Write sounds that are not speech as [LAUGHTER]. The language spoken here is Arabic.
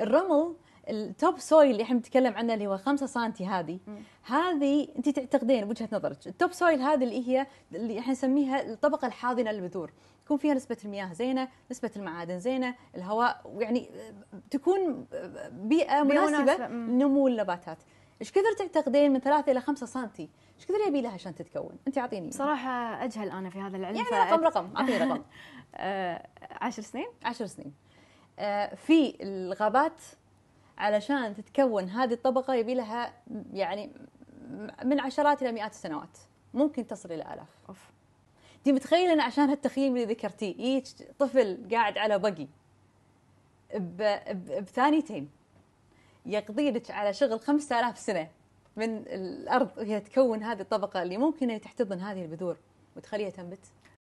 الرمل التوب سويل اللي احنا بنتكلم عنه اللي هو 5 سم هذه هذه انت تعتقدين بوجهه نظرك التوب سويل هذه اللي هي اللي احنا نسميها الطبقه الحاضنه للبذور تكون فيها نسبه المياه زينه نسبه المعادن زينه الهواء يعني تكون بيئه مناسبه لنمو النباتات ايش كثر تعتقدين من 3 الى 5 سم ايش كثر يبي لها عشان تتكون انت اعطيني بصراحه اجهل انا في هذا العلم يعني رقم رقم اعطيني رقم 10 [LAUGHS] آه، سنين 10 سنين آه، في الغابات علشان تتكون هذه الطبقة يبي لها يعني من عشرات إلى مئات السنوات ممكن تصل إلى آلاف أوف. دي متخيلة أنا عشان هالتخييم اللي ذكرتيه إيش طفل قاعد على بقي بثانيتين يقضي لك على شغل 5000 سنة من الأرض وهي تكون هذه الطبقة اللي ممكن تحتضن هذه البذور وتخليها تنبت